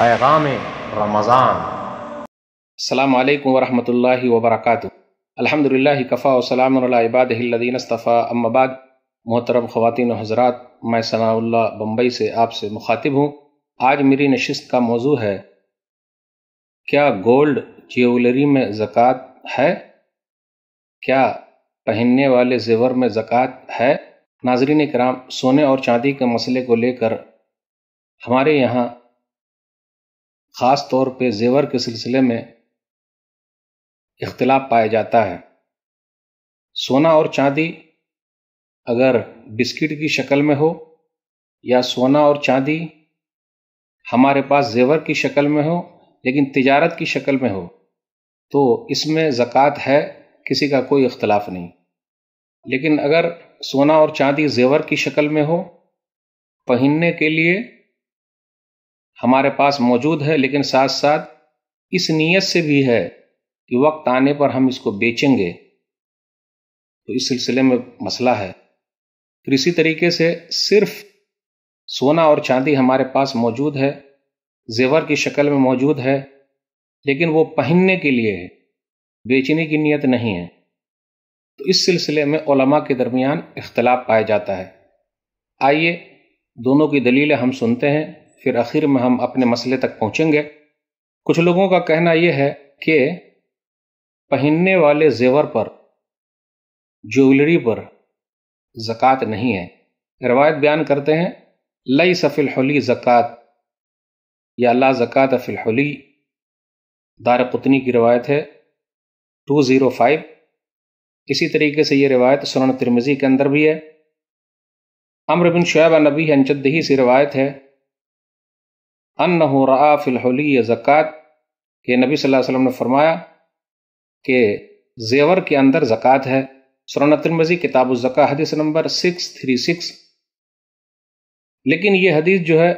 पैगाम रमज़ान अल्लाम वरहमत ला वरक कफ़ा वसलाम इबादीन अस्तफ़ा अम्माबाद मोहतरम ख़वान हजरा मैं सना बम्बई से आपसे मुखातिब हूँ आज मेरी नशस्त का मौजू है क्या गोल्ड ज्वेलरी में ज़क़़त है क्या पहनने वाले जेवर में ज़क़़त है नाजरीन कराम सोने और चांदी के मसले को लेकर हमारे यहाँ ख़ास तौर पे जेवर के सिलसिले में इख्तलाफ पाया जाता है सोना और चांदी अगर बिस्किट की शक्ल में हो या सोना और चांदी हमारे पास जेवर की शक्ल में हो लेकिन तिजारत की शक्ल में हो तो इसमें ज़क़़त है किसी का कोई इख्तलाफ नहीं लेकिन अगर सोना और चांदी जेवर की शक्ल में हो पहनने के लिए हमारे पास मौजूद है लेकिन साथ साथ इस नीयत से भी है कि वक्त आने पर हम इसको बेचेंगे तो इस सिलसिले में मसला है फिर इसी तरीके से सिर्फ सोना और चांदी हमारे पास मौजूद है जेवर की शक्ल में मौजूद है लेकिन वो पहनने के लिए है बेचने की नीयत नहीं है तो इस सिलसिले में ओलमा के दरमियान इख्तलाफ पाया जाता है आइए दोनों की दलीलें हम सुनते हैं फिर आखिर में हम अपने मसले तक पहुंचेंगे कुछ लोगों का कहना यह है कि पहनने वाले जेवर पर ज्वेलरी पर जक़ात नहीं है रवायत बयान करते हैं लई सफिल होली ज़क़़त या ला ज़क़़त फ़िलहली दार पुतनी की रवायत है 205 इसी तरीके से ये रवायत सुरन तिरमिज़ी के अंदर भी है अमर बिन शुब नबी अनचदही से रवायत है अन रआ फ़िलहलिय ज़क़़त के नबी सल्लल्लाहु अलैहि ने फरमाया कि जेवर के अंदर ज़क़़त है सुरनतरमजी किताब ज़क़ा हदीस नंबर सिक्स थ्री सिक्स लेकिन ये हदीस जो है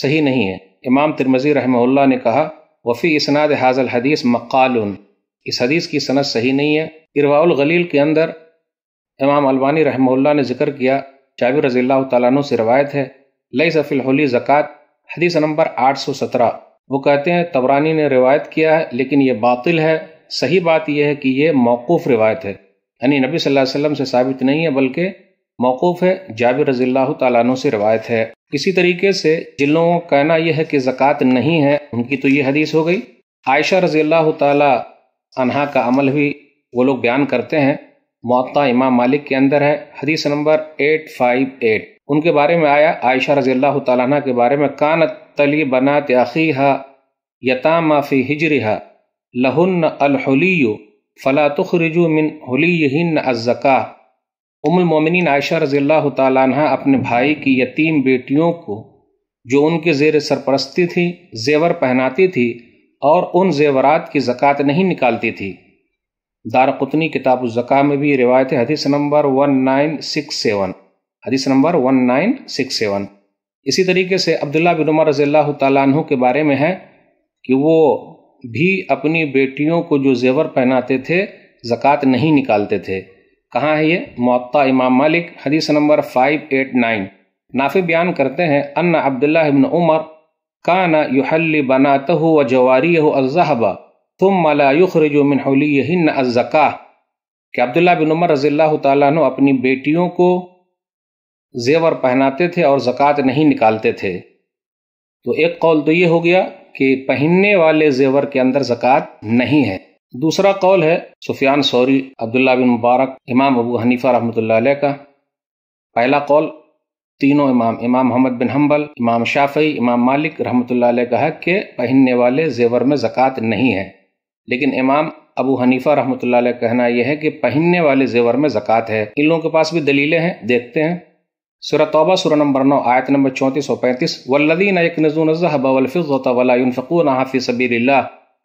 सही नहीं है इमाम तिरमजी रहमल्ला ने कहा वफ़ी इसनाद हाजल हदीस मकाल इस हदीस की सनत सही नहीं है इरवाउल गलील के अंदर इमाम अलबानी रहमल्ला ने जिक्र किया जाबिर रजील्ला तु से रवायत है लई सफ़िलहली ज़क़़त हदीस नंबर 817 वो कहते हैं तबरानी ने रिवायत किया है लेकिन ये बातिल है सही बात यह है कि ये मौकूफ़ रिवायत है यानी नबी सल्लल्लाहु अलैहि वसल्लम से साबित नहीं है बल्कि मौकूफ़ है जाबिर रजील तु से रिवायत है इसी तरीके से जिन लोगों का कहना यह है कि जक़ात नहीं है उनकी तो ये हदीस हो गई आयशा रजील्ला तहा का अमल भी वो लोग बयान करते हैं मौत इमाम मालिक के अंदर है हदीस नंबर एट फाइव एट उनके बारे में आया आयशा रजी अल्लाह के बारे में कान तली बनात अखी हा यतामा फ़ी हिजर हा लहन अलहलियो फ़ला रिजु मिन हलीहिन अज़का उमुलमोमिन आयशा रजी अल्लाह अपने भाई की यतीम बेटियों को जो उनके जेर सरपरस्ती थी जेवर पहनाती थी और उन जेवरात की ज़क़़त नहीं निकालती थी दार कुतनी किताब ज़क़ा में भी रिवायत हदीस number one nine six seven हदीस number one nine six seven इसी तरीके से अब्दुल्ला बिन उमर रजील्ला तु के बारे में है कि वो भी अपनी बेटियों को जो जेवर पहनाते थे ज़क़़त नहीं निकालते थे कहाँ है ये मत्ता इमाम मालिक हदीस नंबर नाइन नाफी बयान करते हैं अन्ना अब्दुल्ला इबन उमर ना युहल बनात हो व जवारी हो अजहबा तुम मला युखरज मिन हली अज़क़ा कि अब्दुल्ला बिन उमर रजील्ला तु अपनी बेटियों को जेवर पहनाते थे और जक़ात नहीं निकालते थे तो एक कौल तो ये हो गया कि पहनने वाले जेवर के अंदर जक़ात नहीं है दूसरा कौल है सुफियान सौरी अब्दुल्ला बिन मुबारक इमाम अबू हनीफा रहमतुल्लाह का पहला कौल तीनों इमाम इमाम मोहम्मद बिन हम्बल इमाम शाफी इमाम मालिक रहमतुल्लाह अलैह का है कि पहनने वाले जेवर में ज़क़़त नहीं है लेकिन इमाम अबू हनीफा रहमतुल्लाह अलैह कहना यह है कि पहनने वाले जेवर में ज़क़़त है इन लोगों के पास भी दलीलें हैं देखते हैं सुर तौबा सुर नंबर नौ आयत नंबर चौंतीस और पैंतीस वल्लदी वल्लदीन यकनजून ज़हबलफ़िज़तवलाफ़ी फ़ी सबील्ला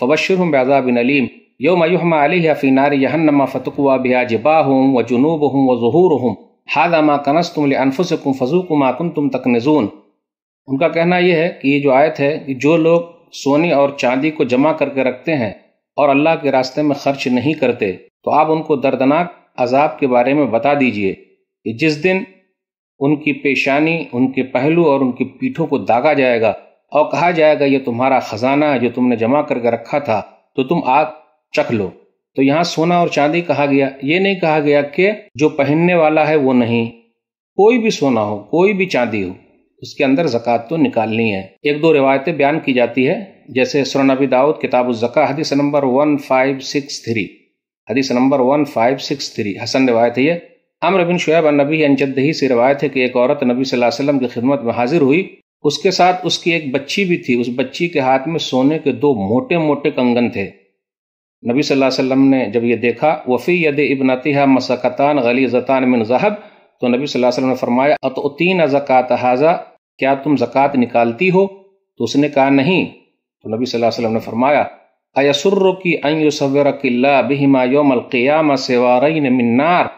फ़बशरहम बेजाबिन अलीम योम युहमा अलीफ़ी नारी यहन्नमा फ़तकुआ बिया जबा हूँ व जुनूब हूँ व ज़हूर हूँ हादा मा कनस तुम अनफुसकुम फ़जूक मा कुन तुम तक नजून उनका कहना यह है कि ये जो आयत है कि जो लोग सोने और चांदी को जमा करके रखते हैं और अल्लाह के रास्ते में खर्च नहीं करते तो आप उनको दर्दनाक अजाब के बारे में बता दीजिए कि जिस दिन उनकी पेशानी उनके पहलू और उनकी पीठों को दागा जाएगा और कहा जाएगा यह तुम्हारा खजाना है जो तुमने जमा करके रखा था तो तुम आग चख लो तो यहाँ सोना और चांदी कहा गया ये नहीं कहा गया कि जो पहनने वाला है वो नहीं कोई भी सोना हो कोई भी चांदी हो उसके अंदर जक़ात तो निकालनी है एक दो रिवायतें बयान की जाती है जैसे सुरन अबी दाऊद किताब जक़ा हदीस number one five six three हदीस number one five six three हसन रिवायत है ये अमर बिन शुएब नबी अनजदही से रवायत है कि एक औरत नबी सल्लल्लाहु अलैहि वसल्लम की खिदमत में हाजिर हुई उसके साथ उसकी एक बच्ची भी थी उस बच्ची के हाथ में सोने के दो मोटे मोटे कंगन थे नबी सल्लल्लाहु अलैहि वसल्लम ने जब यह देखा वफ़ी यद इबनतिहा मसकतान गली जतान मिन जहब तो नबी सल्लल्लाहु अलैहि वसल्लम ने फरमाया अतुतीन ज़क़़त हाजा क्या तुम जक़ात निकालती हो तो उसने कहा नहीं तो नबी सल्लल्लाहु अलैहि वसल्लम ने फरमाया अयसुर्र की अन युसवर किल्ला बिहिमा योमल क़ियाम सेवारई मिन्नार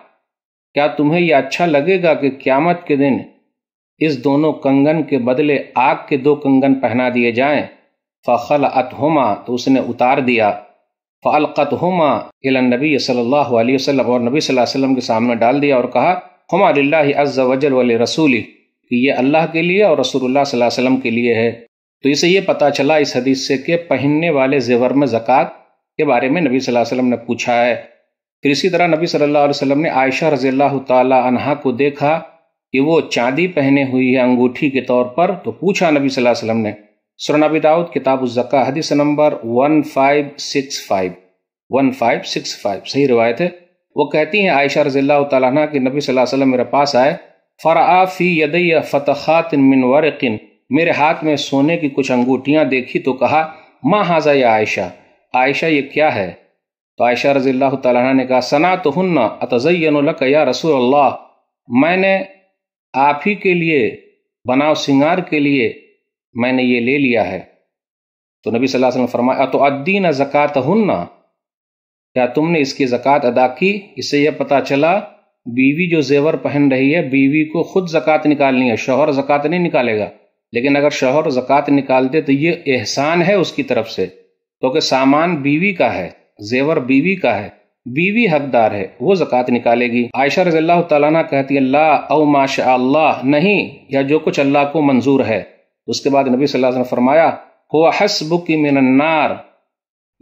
क्या तुम्हें यह अच्छा लगेगा कि क्यामत के दिन इस दोनों कंगन के बदले आग के दो कंगन पहना दिए जाएं फल अतहुमा तो उसने उतार दिया फ़लकत हुमा नबी सल्लल्लाहु अलैहि और नबी वसल्लम के सामने डाल दिया और कहा हुमा अज़ वजल वल रसूल कि ये अल्लाह के लिए और रसूलुल्लाह सल्लल्लाहु अलैहि वसल्लम के लिए है तो इसे ये पता चला इस हदीस से कि पहनने वाले जेवर में ज़क़़त के बारे में नबी सल्लल्लाहु अलैहि वसल्लम ने पूछा है फिर इसी तरह नबी सल्ला अलैहि ने आयशा रजील्ला तहा को देखा कि वो चांदी पहने हुई है अंगूठी के तौर पर तो पूछा नबी सल्लल्लाहु अलैहि वसल्लम ने सुरनबी दाऊद किताब जक़ा हदीस नंबर 1565 1565 सही रिवायत है वो कहती हैं आयशा रजील्ला तह कि नबी सल्लल्लाहु अलैहि वसल्लम मेरे पास आए फ़रा फ़ी यदय फ़तखात मिन वरकिन मेरे हाथ में सोने की कुछ अंगूठियाँ देखी तो कहा माँ हाजा या आयशा आयशा ये क्या है तो आयशा रजील तह ने कहा सना तो हन्न अतजयन या रसूल अल्लाह मैंने आप ही के लिए बनाव सिंगार के लिए मैंने ये ले लिया है तो नबी सल्लल्लाहु अलैहि वसल्लम फरमाया तो अद्दीन जक़ात हन्ना क्या तुमने इसकी ज़क़़त अदा की इससे यह पता चला बीवी जो जेवर पहन रही है बीवी को खुद ज़क़़त निकालनी है शोहर ज़क़़त नहीं निकालेगा लेकिन अगर शोहर ज़क़़त निकालते तो ये एहसान है उसकी तरफ से क्योंकि तो सामान बीवी का है जेवर बीवी का है बीवी हकदार है वो जक़ात निकालेगी आयशा रजील्ला तला कहती अल्लाह औ माशा अल्लाह नहीं या जो कुछ अल्लाह को मंजूर है उसके बाद नबी सल्लल्लाहु अलैहि वसल्लम फरमाया हो हसबुक मिनन्नार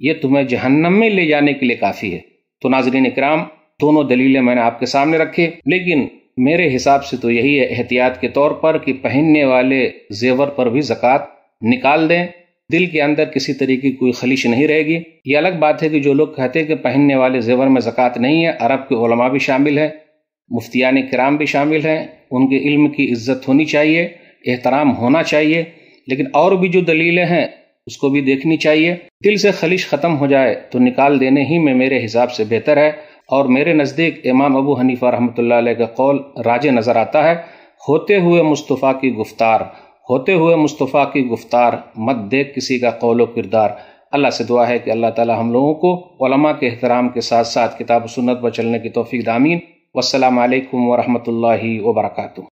ये तुम्हें जहन्नम में ले जाने के लिए काफ़ी है तो नाजरीन इकराम दोनों दलीलें मैंने आपके सामने रखी लेकिन मेरे हिसाब से तो यही है एहतियात के तौर पर कि पहनने वाले जेवर पर भी जक़ात निकाल दें दिल के अंदर किसी तरीके की कोई खलिश नहीं रहेगी ये अलग बात है कि जो लोग कहते हैं कि पहनने वाले जेवर में ज़क़़त नहीं है अरब के ओलमा भी शामिल हैं मुफ्तियान कराम भी शामिल हैं उनके इल्म की इज्जत होनी चाहिए एहतराम होना चाहिए लेकिन और भी जो दलीलें हैं उसको भी देखनी चाहिए दिल से खलिश ख़त्म हो जाए तो निकाल देने ही में मेरे हिसाब से बेहतर है और मेरे नज़दीक इमाम अबू हनीफ़ा रहमत का कौल राज नज़र आता है होते हुए मुस्तफ़ा की गुफ्तार होते हुए मुस्तफ़ा की गुफ्तार मत देख किसी का कौल किरदार अल्लाह से दुआ है कि अल्लाह ताला हम लोगों को के अहतराम के साथ साथ किताब सुन्नत पर चलने की तोफ़ी दामीन वालकम वरहमल वर्का